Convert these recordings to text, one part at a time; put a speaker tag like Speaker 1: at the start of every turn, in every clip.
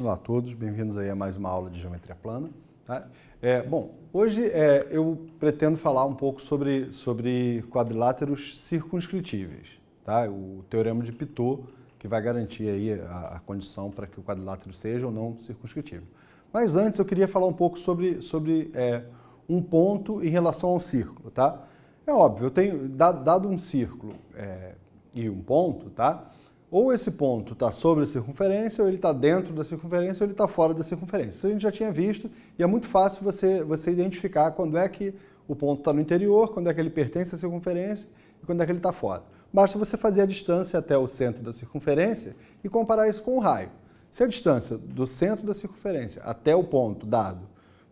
Speaker 1: Olá a todos, bem-vindos aí a mais uma aula de geometria plana. Tá? É, bom, hoje é, eu pretendo falar um pouco sobre, sobre quadriláteros circunscritíveis, tá? o teorema de Pitot, que vai garantir aí a, a condição para que o quadrilátero seja ou não circunscritível. Mas antes eu queria falar um pouco sobre, sobre é, um ponto em relação ao círculo. Tá? É óbvio, eu tenho dado um círculo é, e um ponto, tá? ou esse ponto está sobre a circunferência, ou ele está dentro da circunferência, ou ele está fora da circunferência. Isso a gente já tinha visto e é muito fácil você, você identificar quando é que o ponto está no interior, quando é que ele pertence à circunferência e quando é que ele está fora. Basta você fazer a distância até o centro da circunferência e comparar isso com o raio. Se a distância do centro da circunferência até o ponto dado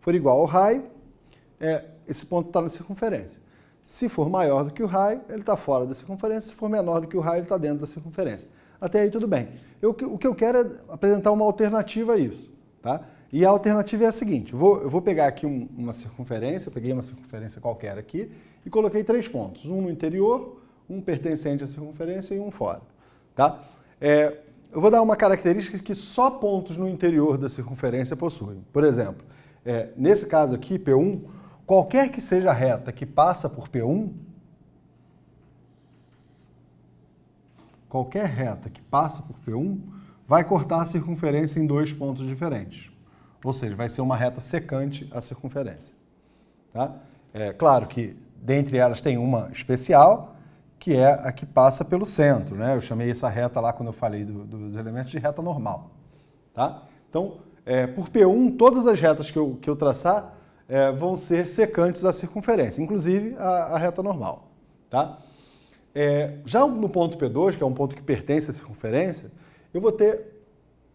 Speaker 1: for igual ao raio, é, esse ponto está na circunferência. Se for maior do que o raio, ele está fora da circunferência. Se for menor do que o raio, ele está dentro da circunferência. Até aí tudo bem. Eu, o que eu quero é apresentar uma alternativa a isso. Tá? E a alternativa é a seguinte, eu vou, eu vou pegar aqui um, uma circunferência, eu peguei uma circunferência qualquer aqui e coloquei três pontos, um no interior, um pertencente à circunferência e um fora. Tá? É, eu vou dar uma característica que só pontos no interior da circunferência possuem. Por exemplo, é, nesse caso aqui, P1, qualquer que seja a reta que passa por P1, qualquer reta que passa por P1 vai cortar a circunferência em dois pontos diferentes. Ou seja, vai ser uma reta secante a circunferência. Tá? É claro que dentre elas tem uma especial, que é a que passa pelo centro. Né? Eu chamei essa reta lá quando eu falei do, dos elementos de reta normal. Tá? Então, é, por P1, todas as retas que eu, que eu traçar é, vão ser secantes à circunferência, inclusive a, a reta normal. Tá? É, já no ponto P2, que é um ponto que pertence à circunferência, eu vou ter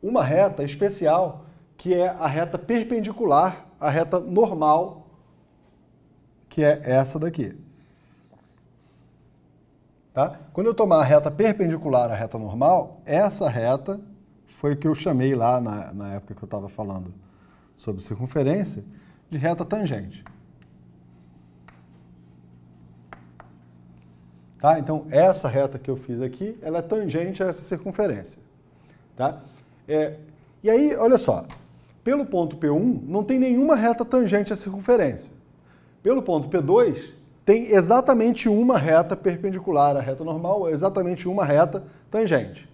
Speaker 1: uma reta especial, que é a reta perpendicular à reta normal, que é essa daqui. Tá? Quando eu tomar a reta perpendicular à reta normal, essa reta foi o que eu chamei lá na, na época que eu estava falando sobre circunferência, de reta tangente. Tá? Então, essa reta que eu fiz aqui, ela é tangente a essa circunferência. Tá? É, e aí, olha só, pelo ponto P1 não tem nenhuma reta tangente à circunferência. Pelo ponto P2 tem exatamente uma reta perpendicular à reta normal, exatamente uma reta tangente.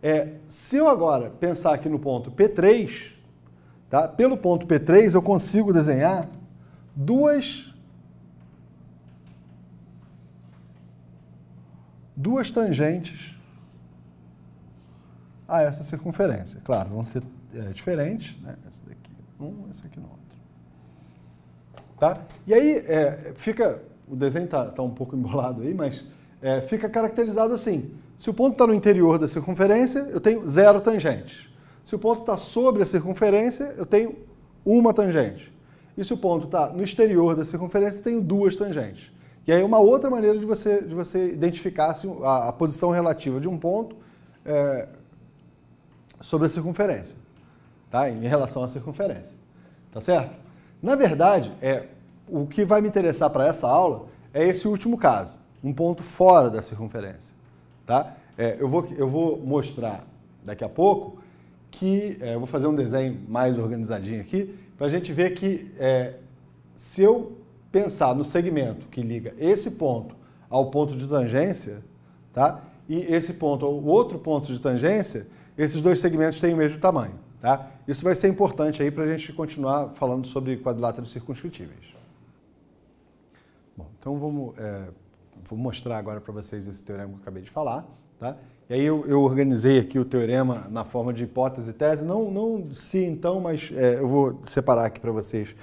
Speaker 1: É, se eu agora pensar aqui no ponto P3, tá? pelo ponto P3 eu consigo desenhar duas duas tangentes a essa circunferência. Claro, vão ser é, diferentes, né? essa daqui um, essa aqui no outro. Tá? E aí é, fica, o desenho está tá um pouco embolado aí, mas é, fica caracterizado assim, se o ponto está no interior da circunferência, eu tenho zero tangentes. Se o ponto está sobre a circunferência, eu tenho uma tangente. E se o ponto está no exterior da circunferência, eu tenho duas tangentes. E aí uma outra maneira de você, de você identificar assim, a, a, posição relativa de um ponto é, sobre a circunferência, tá? em relação à circunferência. Tá certo? Na verdade, é, o que vai me interessar para essa aula é esse último caso, um ponto fora da circunferência. Tá? É, eu, vou, eu vou mostrar daqui a pouco que é, eu vou fazer um desenho mais organizadinho aqui para a gente ver que é, se eu pensar no segmento que liga esse ponto ao ponto de tangência, tá? E esse ponto ao outro ponto de tangência, esses dois segmentos têm o mesmo tamanho, tá? Isso vai ser importante aí para a gente continuar falando sobre quadriláteros circunscritíveis. Bom, então vamos é, vou mostrar agora para vocês esse teorema que eu acabei de falar, tá? E aí eu, eu, organizei aqui o teorema na forma de hipótese e tese, não, não se então, mas é, eu vou separar aqui para vocês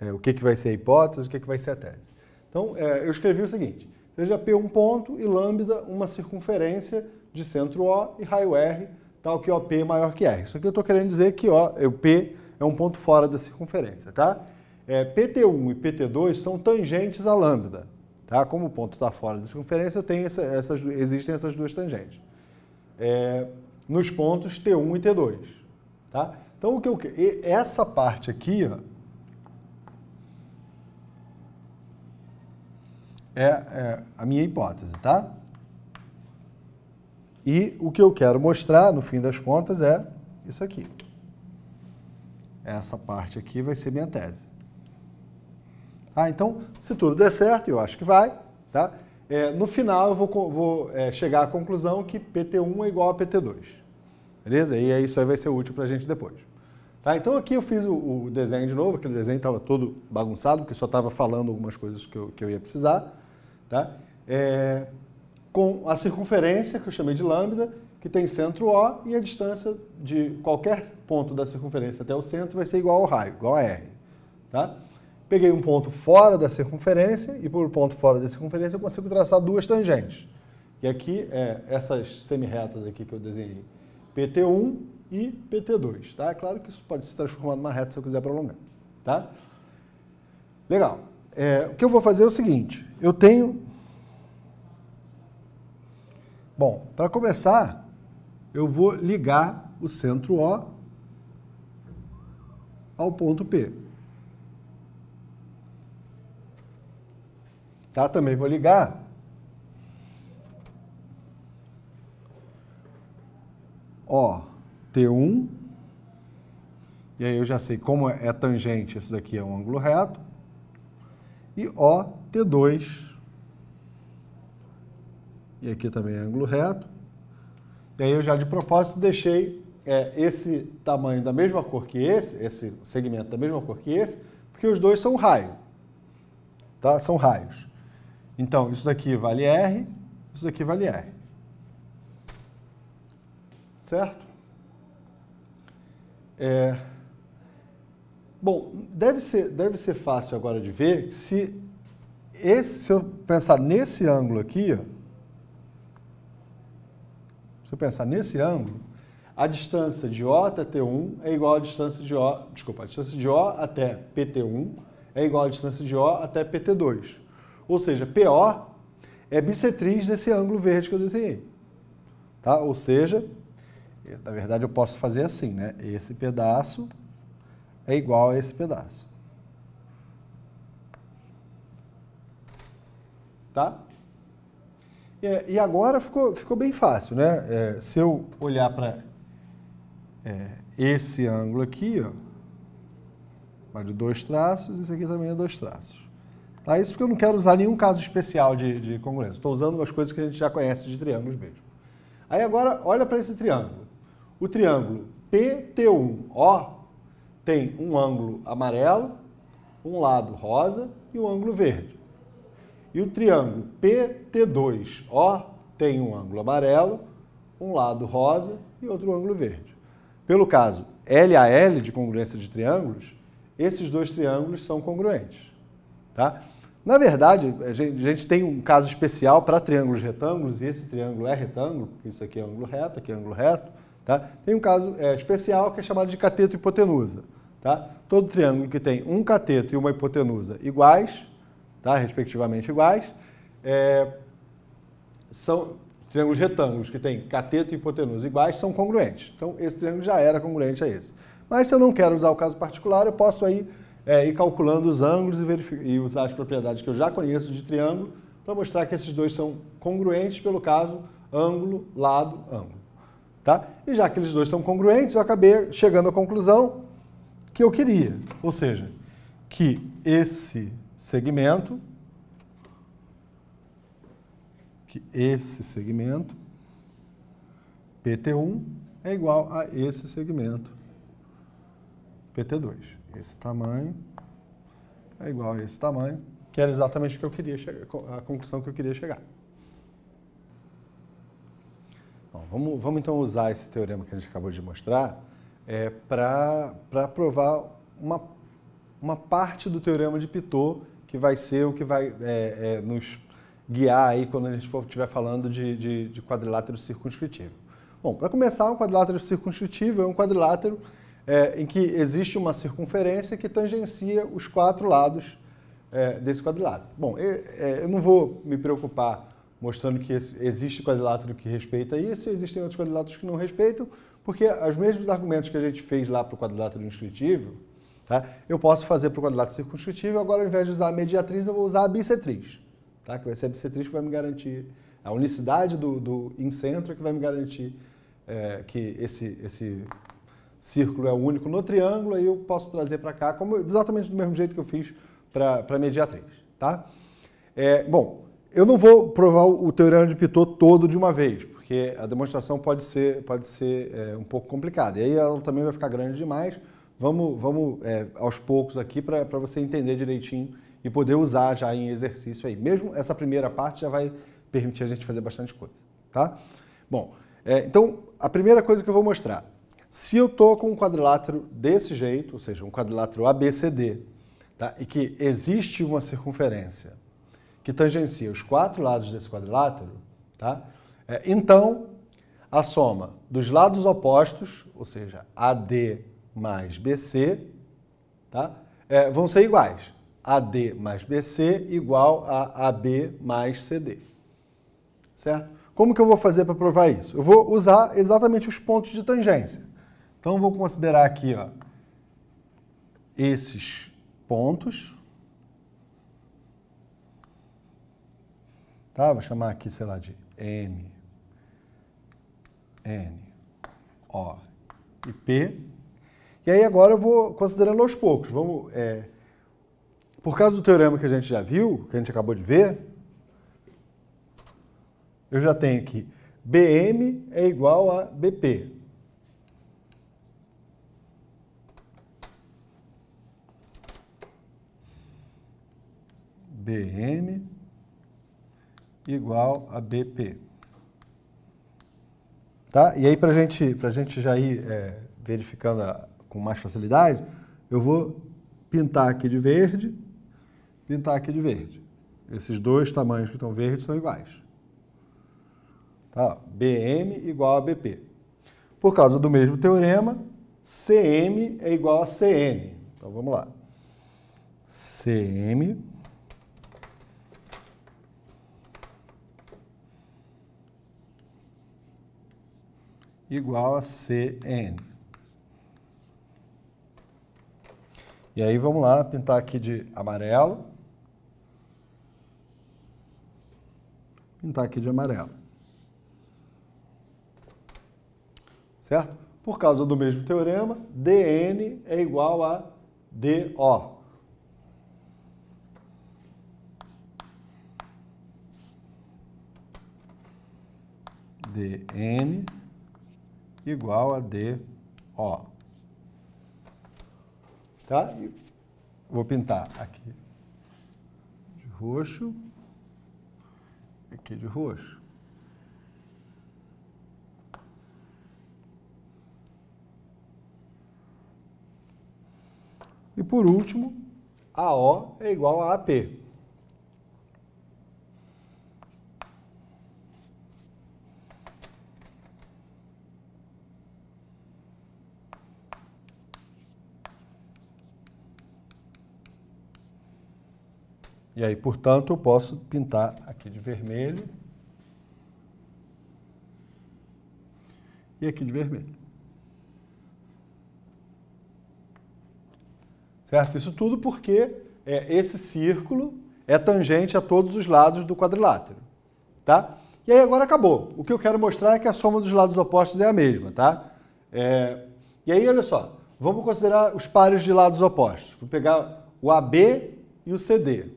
Speaker 1: é, o que, que vai ser a hipótese, o que, que vai ser a tese. Então, é, eu escrevi o seguinte, seja P um ponto e lambda uma circunferência de centro O e raio R, tal que OP é maior que R. Isso aqui eu estou querendo dizer que o, é, o P é um ponto fora da circunferência, tá? É, PT1 e PT2 são tangentes a lambda, tá? Como o ponto está fora da circunferência, tem essa, essas, existem essas duas tangentes. É, nos pontos T1 e T2, tá? Então, o que eu, essa parte aqui, ó, é, é a minha hipótese, tá? E o que eu quero mostrar, no fim das contas, é isso aqui. Essa parte aqui vai ser minha tese. Ah, então, se tudo der certo, eu acho que vai, tá? É, no final, eu vou, vou é, chegar à conclusão que PT1 é igual a PT2. Beleza? E aí isso aí vai ser útil para a gente depois. Tá? Então, aqui eu fiz o, o desenho de novo. Aquele desenho estava todo bagunçado, porque só estava falando algumas coisas que eu, que eu ia precisar. Tá? É, com a circunferência, que eu chamei de lambda, que tem centro O, e a distância de qualquer ponto da circunferência até o centro vai ser igual ao raio, igual a R. Tá? Peguei um ponto fora da circunferência, e por ponto fora da circunferência eu consigo traçar duas tangentes. E aqui, é, essas semi-retas aqui que eu desenhei, PT1 e PT2. Tá? É claro que isso pode se transformar numa reta se eu quiser prolongar. Tá? Legal. É, o que eu vou fazer é o seguinte: eu tenho. Bom, para começar, eu vou ligar o centro O ao ponto P. Tá? Também vou ligar. O, T1. E aí eu já sei como é tangente, isso daqui é um ângulo reto e OT2. E aqui também é ângulo reto. E aí eu já de propósito deixei é, esse tamanho da mesma cor que esse, esse segmento da mesma cor que esse, porque os dois são raio. Tá? São raios. Então, isso daqui vale R, isso daqui vale R. Certo? É... Bom, deve ser, deve ser fácil agora de ver se, esse, se eu pensar nesse ângulo aqui, ó, se eu pensar nesse ângulo, a distância de O até T1 é igual à distância de O, desculpa, a distância de O até PT1 é igual à distância de O até PT2. Ou seja, PO é bissetriz desse ângulo verde que eu desenhei. Tá? Ou seja, na verdade eu posso fazer assim, né? Esse pedaço é igual a esse pedaço. Tá? E, e agora ficou, ficou bem fácil, né? É, se eu olhar para é, esse ângulo aqui, ó, de dois traços, esse aqui também é dois traços. Tá? Isso porque eu não quero usar nenhum caso especial de, de congruência. Estou usando as coisas que a gente já conhece de triângulos mesmo. Aí agora, olha para esse triângulo. O triângulo pt 1 ó tem um ângulo amarelo, um lado rosa e um ângulo verde. E o triângulo PT2O tem um ângulo amarelo, um lado rosa e outro ângulo verde. Pelo caso LAL de congruência de triângulos, esses dois triângulos são congruentes. Tá? Na verdade, a gente, a gente tem um caso especial para triângulos retângulos, e esse triângulo é retângulo, porque isso aqui é ângulo reto, aqui é ângulo reto, Tá? Tem um caso é, especial que é chamado de cateto hipotenusa. Tá? Todo triângulo que tem um cateto e uma hipotenusa iguais, tá? respectivamente iguais, é, são triângulos retângulos que têm cateto e hipotenusa iguais são congruentes. Então, esse triângulo já era congruente a esse. Mas se eu não quero usar o caso particular, eu posso aí é, ir calculando os ângulos e, e usar as propriedades que eu já conheço de triângulo para mostrar que esses dois são congruentes pelo caso ângulo, lado, ângulo. Tá? E já que eles dois são congruentes, eu acabei chegando à conclusão que eu queria. Ou seja, que esse segmento, que esse segmento, PT1, é igual a esse segmento, PT2. Esse tamanho é igual a esse tamanho, que era exatamente o que eu queria chegar, a conclusão que eu queria chegar. Bom, vamos, vamos então usar esse teorema que a gente acabou de mostrar é, para provar uma, uma parte do teorema de Pitot, que vai ser o que vai é, é, nos guiar aí quando a gente for, estiver falando de, de, de quadrilátero circunscritivo. Bom, para começar, um quadrilátero circunscritivo é um quadrilátero é, em que existe uma circunferência que tangencia os quatro lados é, desse quadrilátero. Bom, eu, é, eu, não vou me preocupar mostrando que existe quadrilátero que respeita isso e existem outros quadriláteros que não respeitam, porque os mesmos argumentos que a gente fez lá para o quadrilátero inscritível, tá? eu posso fazer para o quadrilátero circunscritível agora ao invés de usar a mediatriz, eu vou usar a bissetriz, tá? que vai ser a bissetriz que vai me garantir, a unicidade do, do incentro que vai me garantir é, que esse, esse círculo é o único no triângulo, aí eu posso trazer para cá, como, exatamente do mesmo jeito que eu fiz para a mediatriz. Tá? É, bom, eu não vou provar o teorema de Pitot todo de uma vez, porque a demonstração pode ser, pode ser é, um pouco complicada. E aí ela também vai ficar grande demais. Vamos, vamos é, aos poucos aqui para você entender direitinho e poder usar já em exercício aí. Mesmo essa primeira parte já vai permitir a gente fazer bastante coisa, tá? Bom, é, então a primeira coisa que eu vou mostrar. Se eu estou com um quadrilátero desse jeito, ou seja, um quadrilátero ABCD, tá? e que existe uma circunferência que tangencia os quatro lados desse quadrilátero, tá? É, então, a soma dos lados opostos, ou seja, AD mais BC, tá? É, vão ser iguais. AD mais BC igual a AB mais CD. Certo? Como que eu vou fazer para provar isso? Eu vou usar exatamente os pontos de tangência. Então, eu vou considerar aqui ó, esses pontos, Tá? Vou chamar aqui, sei lá, de M, N, O e P. E aí agora eu vou considerando aos poucos. Vamos, é, por causa do teorema que a gente já viu, que a gente acabou de ver, eu já tenho que BM é igual a BP. BM igual a BP. Tá? E aí, para gente, a gente já ir é, verificando a, com mais facilidade, eu vou pintar aqui de verde, pintar aqui de verde. Esses dois tamanhos que estão verdes são iguais. Tá? BM igual a BP. Por causa do mesmo teorema, CM é igual a CN. Então vamos lá. CM igual a Cn. E aí vamos lá pintar aqui de amarelo. Pintar aqui de amarelo. Certo? Por causa do mesmo teorema, dn é igual a do. dn igual a DO. Tá? vou pintar aqui de roxo, aqui de roxo. E por último, AO é igual a AP. E aí, portanto, eu posso pintar aqui de vermelho e aqui de vermelho. Certo? Isso tudo porque é, esse círculo é tangente a todos os lados do quadrilátero, tá? E aí agora acabou. O que eu quero mostrar é que a soma dos lados opostos é a mesma, tá? É, e aí, olha só, vamos considerar os pares de lados opostos. Vou pegar o AB e o CD.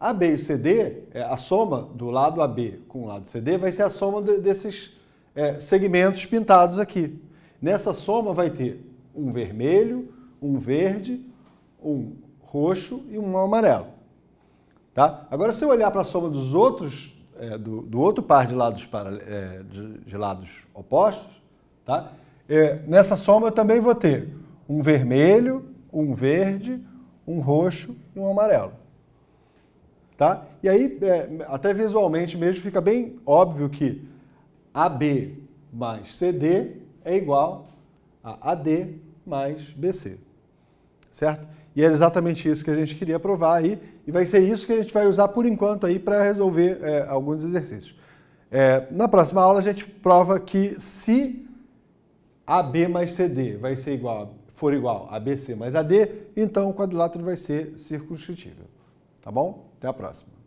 Speaker 1: AB e CD, é, a soma do lado AB com o lado CD vai ser a soma desses é, segmentos pintados aqui. Nessa soma vai ter um vermelho, um verde, um roxo e um amarelo. Tá? Agora, se eu olhar para a soma dos outros, é, do, do, outro par de lados, para, é, de, de, lados opostos, tá? É, nessa soma eu também vou ter um vermelho, um verde, um roxo e um amarelo. Tá? E aí, é, até visualmente mesmo, fica bem óbvio que AB mais CD é igual a AD mais BC. Certo? E era exatamente isso que a gente queria provar aí, e vai ser isso que a gente vai usar por enquanto aí para resolver é, alguns exercícios. É, na próxima aula a gente prova que se AB mais CD vai ser igual, for igual a BC mais AD, então o quadrilátero vai ser circunscritível, tá bom? Até a próxima.